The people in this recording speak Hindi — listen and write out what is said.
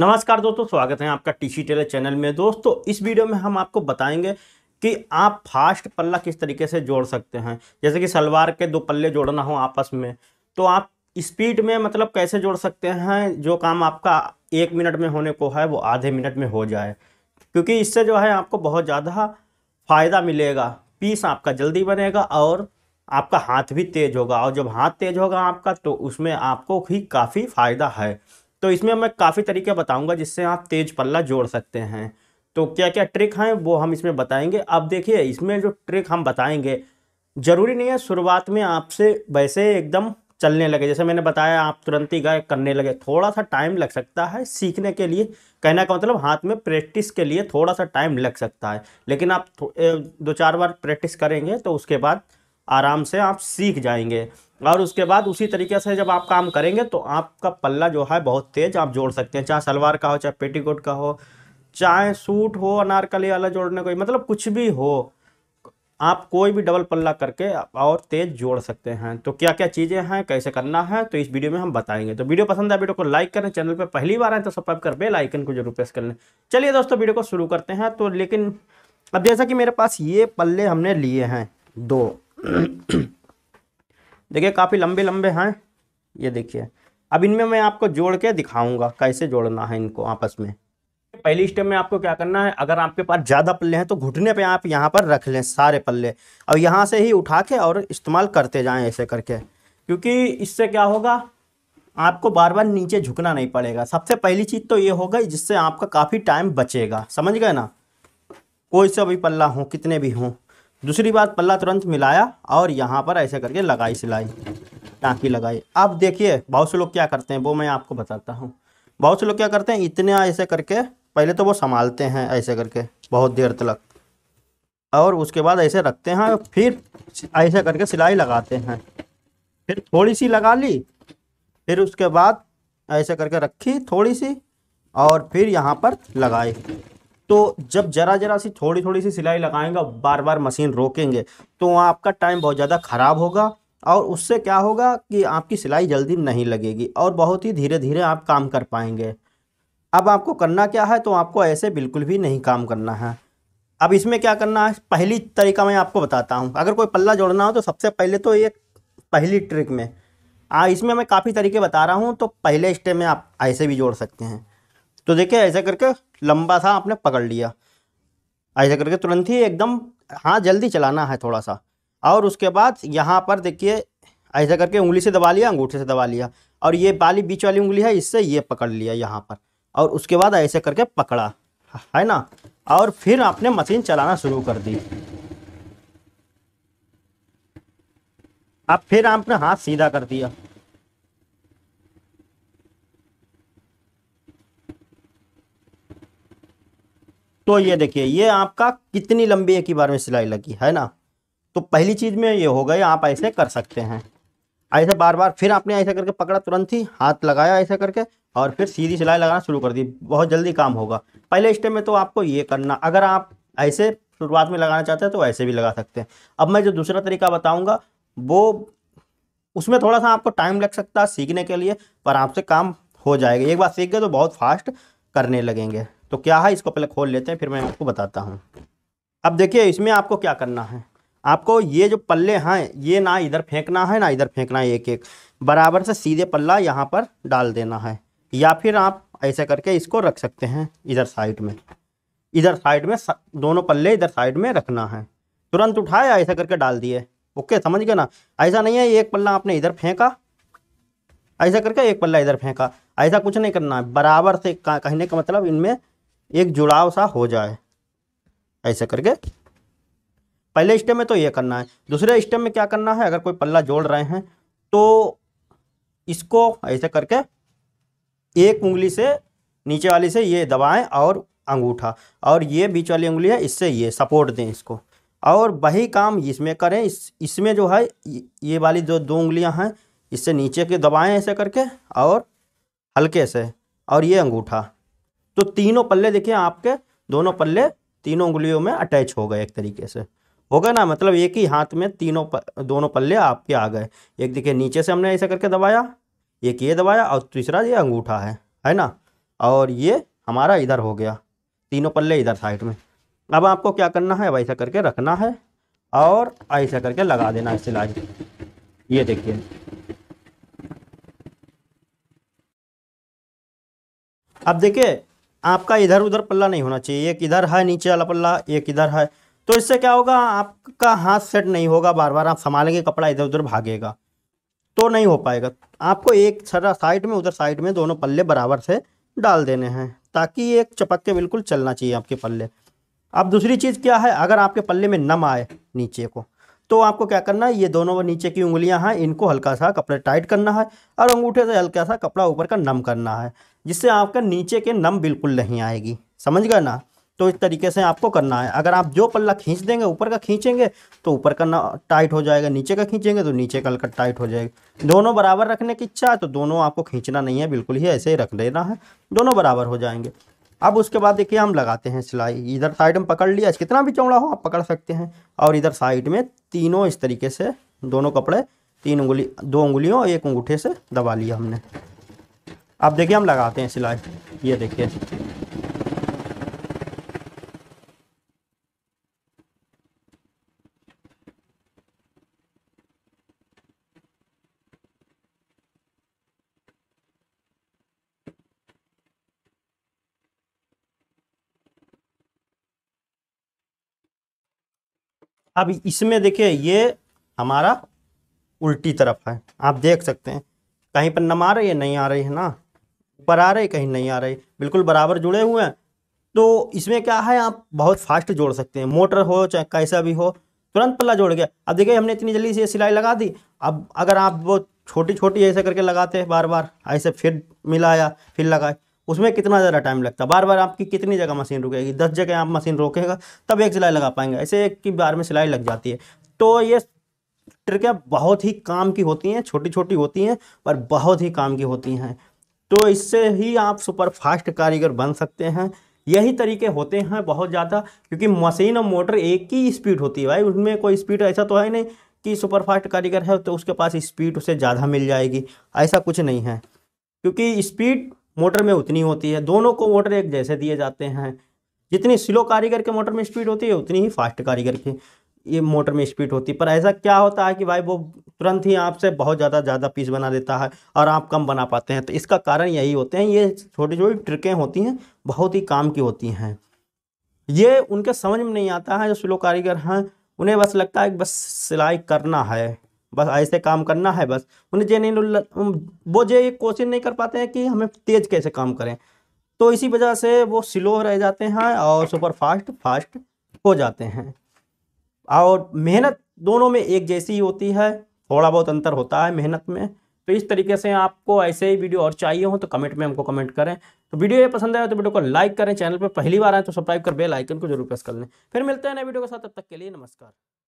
नमस्कार दोस्तों स्वागत है आपका टीसी टेलर चैनल में दोस्तों इस वीडियो में हम आपको बताएंगे कि आप फास्ट पल्ला किस तरीके से जोड़ सकते हैं जैसे कि सलवार के दो पल्ले जोड़ना हो आपस में तो आप स्पीड में मतलब कैसे जोड़ सकते हैं जो काम आपका एक मिनट में होने को है वो आधे मिनट में हो जाए क्योंकि इससे जो है आपको बहुत ज़्यादा फ़ायदा मिलेगा पीस आपका जल्दी बनेगा और आपका हाथ भी तेज़ होगा और जब हाथ तेज़ होगा आपका तो उसमें आपको ही काफ़ी फ़ायदा है तो इसमें मैं काफ़ी तरीके बताऊंगा जिससे आप तेज पल्ला जोड़ सकते हैं तो क्या क्या ट्रिक हैं वो हम इसमें बताएंगे अब देखिए इसमें जो ट्रिक हम बताएंगे ज़रूरी नहीं है शुरुआत में आपसे वैसे एकदम चलने लगे जैसे मैंने बताया आप तुरंत ही गए करने लगे थोड़ा सा टाइम लग सकता है सीखने के लिए कहना का मतलब हाथ में प्रैक्टिस के लिए थोड़ा सा टाइम लग सकता है लेकिन आप दो चार बार प्रैक्टिस करेंगे तो उसके बाद आराम से आप सीख जाएंगे और उसके बाद उसी तरीके से जब आप काम करेंगे तो आपका पल्ला जो है बहुत तेज आप जोड़ सकते हैं चाहे सलवार का हो चाहे पेटीकोट का हो चाहे सूट हो अनारकली वाला जोड़ने को मतलब कुछ भी हो आप कोई भी डबल पल्ला करके और तेज जोड़ सकते हैं तो क्या क्या चीज़ें हैं कैसे करना है तो इस वीडियो में हम बताएंगे तो वीडियो पसंद है वीडियो को लाइक करें चैनल पर पहली बार आए तो सब्सक्राइब कर बेल आइकन को जरूर प्रेस कर लें चलिए दोस्तों वीडियो को शुरू करते हैं तो लेकिन अब जैसा कि मेरे पास ये पल्ले हमने लिए हैं दो देखिए काफ़ी लंबे लंबे हैं ये देखिए अब इनमें मैं आपको जोड़ के दिखाऊंगा कैसे जोड़ना है इनको आपस में पहली स्टेप में आपको क्या करना है अगर आपके पास ज़्यादा पल्ले हैं तो घुटने पे आप यहाँ पर रख लें सारे पल्ले और यहाँ से ही उठा के और इस्तेमाल करते जाएं ऐसे करके क्योंकि इससे क्या होगा आपको बार बार नीचे झुकना नहीं पड़ेगा सबसे पहली चीज़ तो ये होगा जिससे आपका काफ़ी टाइम बचेगा समझ गए ना कोई सा भी पल्ला हो कितने भी हों दूसरी बात पल्ला तुरंत मिलाया और यहाँ पर ऐसे करके लगाई सिलाई टाँकी लगाई अब देखिए बहुत से लोग क्या करते हैं वो मैं आपको बताता हूँ बहुत से लोग क्या करते हैं इतने ऐसे करके पहले तो वो संभालते हैं ऐसे करके बहुत देर तक और उसके बाद ऐसे रखते हैं फिर ऐसे करके सिलाई लगाते हैं फिर थोड़ी सी लगा ली फिर उसके बाद ऐसे करके रखी थोड़ी सी और फिर यहाँ पर लगाई तो जब जरा जरा सी थोड़ी थोड़ी सी सिलाई लगाएंगे बार बार मशीन रोकेंगे तो वहाँ आपका टाइम बहुत ज़्यादा ख़राब होगा और उससे क्या होगा कि आपकी सिलाई जल्दी नहीं लगेगी और बहुत ही धीरे धीरे आप काम कर पाएंगे अब आपको करना क्या है तो आपको ऐसे बिल्कुल भी नहीं काम करना है अब इसमें क्या करना है पहली तरीका मैं आपको बताता हूँ अगर कोई पल्ला जोड़ना हो तो सबसे पहले तो एक पहली ट्रिक में आ इसमें मैं काफ़ी तरीके बता रहा हूँ तो पहले स्टेप में आप ऐसे भी जोड़ सकते हैं तो देखिए ऐसे करके लंबा सा आपने पकड़ लिया ऐसा करके तुरंत ही एकदम हाँ जल्दी चलाना है थोड़ा सा और उसके बाद यहाँ पर देखिए ऐसा करके उंगली से दबा लिया अंगूठे से दबा लिया और ये बाली बीच वाली उंगली है इससे ये पकड़ लिया यहाँ पर और उसके बाद ऐसे करके पकड़ा है ना और फिर आपने मशीन चलाना शुरू कर दी अब फिर आपने हाथ सीधा कर दिया तो ये देखिए ये आपका कितनी लंबी एक ही बार में सिलाई लगी है ना तो पहली चीज़ में ये हो गई आप ऐसे कर सकते हैं ऐसे बार बार फिर आपने ऐसे करके पकड़ा तुरंत ही हाथ लगाया ऐसे करके और फिर सीधी सिलाई लगाना शुरू कर दी बहुत जल्दी काम होगा पहले स्टेप में तो आपको ये करना अगर आप ऐसे शुरुआत में लगाना चाहते हैं तो ऐसे भी लगा सकते हैं अब मैं जो दूसरा तरीका बताऊँगा वो उसमें थोड़ा सा आपको टाइम लग सकता है सीखने के लिए पर आपसे काम हो जाएगा एक बार सीख गए तो बहुत फास्ट करने लगेंगे तो क्या है इसको पहले खोल लेते हैं फिर मैं आपको बताता हूँ अब देखिए इसमें आपको क्या करना है आपको ये जो पल्ले हैं ये ना इधर फेंकना है ना इधर फेंकना है एक एक बराबर से सीधे पल्ला यहाँ पर डाल देना है या फिर आप ऐसे करके इसको रख सकते हैं इधर साइड में इधर साइड में दोनों पल्ले इधर साइड में रखना है तुरंत उठाया ऐसा करके डाल दिए ओके समझ गए ना ऐसा नहीं है एक पल्ला आपने इधर फेंका ऐसा करके एक पल्ला इधर फेंका ऐसा कुछ नहीं करना है बराबर से कहने का मतलब इनमें एक जुड़ाव सा हो जाए ऐसे करके पहले स्टेप में तो ये करना है दूसरे स्टेप में क्या करना है अगर कोई पल्ला जोड़ रहे हैं तो इसको ऐसे करके एक उंगली से नीचे वाली से ये दबाएं और अंगूठा और ये बीच वाली उंगली है इससे ये सपोर्ट दें इसको और वही काम इसमें करें इस इसमें जो है ये वाली जो दो उंगलियां हैं इससे नीचे के दबाएं ऐसे करके और हल्के से और ये अंगूठा तो तीनों पल्ले देखिए आपके दोनों पल्ले तीनों उंगलियों में अटैच हो गए एक तरीके से हो गया ना मतलब एक ही हाथ में तीनों प, दोनों पल्ले आपके आ गए एक देखिए नीचे से हमने ऐसा करके दबाया एक ये दबाया और तीसरा ये अंगूठा है है ना और ये हमारा इधर हो गया तीनों पल्ले इधर साइड में अब आपको क्या करना है अब ऐसा करके रखना है और ऐसा करके लगा देना है सिलाई ये देखिए अब देखिए आपका इधर उधर पल्ला नहीं होना चाहिए एक इधर है नीचे वाला पल्ला एक इधर है तो इससे क्या होगा आपका हाथ सेट नहीं होगा बार बार आप संभालेंगे कपड़ा इधर उधर भागेगा तो नहीं हो पाएगा आपको एक सरा साइड में उधर साइड में दोनों पल्ले बराबर से डाल देने हैं ताकि एक चपक के बिल्कुल चलना चाहिए आपके पल्ले अब दूसरी चीज़ क्या है अगर आपके पल्ले में नम आए नीचे को तो आपको क्या करना है ये दोनों नीचे की उंगलियां हैं इनको हल्का सा कपड़े टाइट करना है और अंगूठे से हल्का सा कपड़ा ऊपर का नम करना है जिससे आपका नीचे के नम बिल्कुल नहीं आएगी समझ गए ना तो इस तरीके से आपको करना है अगर आप जो पल्ला खींच देंगे ऊपर का खींचेंगे तो ऊपर का ना टाइट हो जाएगा नीचे का खींचेंगे तो नीचे का हल्का टाइट हो जाएगा दोनों बराबर रखने की इच्छा है तो दोनों आपको खींचना नहीं है बिल्कुल ही ऐसे ही रख देना है दोनों बराबर हो जाएंगे अब उसके बाद देखिए हम लगाते हैं सिलाई इधर साइड में पकड़ लिया कितना भी चौड़ा हो आप पकड़ सकते हैं और इधर साइड में तीनों इस तरीके से दोनों कपड़े तीन उंगली दो उंगलियों एक अंगूठे से दबा लिया हमने अब देखिए हम लगाते हैं सिलाई ये देखिए अब इसमें देखिए ये हमारा उल्टी तरफ है आप देख सकते हैं कहीं पर नम आ रही है नहीं आ रही है ना ऊपर आ रहे कहीं नहीं आ रहे बिल्कुल बराबर जुड़े हुए हैं तो इसमें क्या है आप बहुत फास्ट जोड़ सकते हैं मोटर हो चाहे कैसा भी हो तुरंत पल्ला जोड़ गया अब देखिए हमने इतनी जल्दी से सिलाई लगा दी अब अगर आप वो छोटी छोटी ऐसे करके लगाते हैं बार बार ऐसे फिर मिलाया फिर लगाए उसमें कितना ज़्यादा टाइम लगता है बार बार आपकी कितनी जगह मशीन रुकेगी दस जगह आप मशीन रोकेगा तब एक सिलाई लगा पाएंगे ऐसे एक की बार में सिलाई लग जाती है तो ये ट्रिकें बहुत ही काम की होती हैं छोटी छोटी होती हैं पर बहुत ही काम की होती हैं तो इससे ही आप सुपर फास्ट कारीगर बन सकते हैं यही तरीके होते हैं बहुत ज़्यादा क्योंकि मशीन और मोटर एक ही स्पीड होती है भाई उसमें कोई स्पीड ऐसा तो है नहीं कि सुपर फास्ट कारीगर है तो उसके पास स्पीड उसे ज़्यादा मिल जाएगी ऐसा कुछ नहीं है क्योंकि स्पीड मोटर में उतनी होती है दोनों को मोटर एक जैसे दिए जाते हैं जितनी स्लो कारीगर के मोटर में स्पीड होती है उतनी ही फास्ट कारीगर की ये मोटर में स्पीड होती पर ऐसा क्या होता है कि भाई वो तुरंत ही आपसे बहुत ज़्यादा ज़्यादा पीस बना देता है और आप कम बना पाते हैं तो इसका कारण यही होते हैं ये छोटी छोटी ट्रिकें होती हैं बहुत ही काम की होती हैं ये उनके समझ में नहीं आता है जो स्लो कारीगर हैं उन्हें बस लगता है कि बस सिलाई करना है बस ऐसे काम करना है बस उन्हें जे नहीं वो जे कोशिश नहीं कर पाते हैं कि हमें तेज़ कैसे काम करें तो इसी वजह से वो स्लो रह जाते हैं और सुपर फास्ट फास्ट हो जाते हैं और मेहनत दोनों में एक जैसी ही होती है थोड़ा बहुत अंतर होता है मेहनत में तो इस तरीके से आपको ऐसे ही वीडियो और चाहिए हो तो कमेंट में हमको कमेंट करें तो वीडियो ये पसंद आया तो वीडियो को लाइक करें चैनल पर पहली बार आए तो सब्सक्राइब कर बेल आइकन को जरूर प्रेस कर लें फिर मिलते हैं नए वीडियो के साथ तब तक के लिए नमस्कार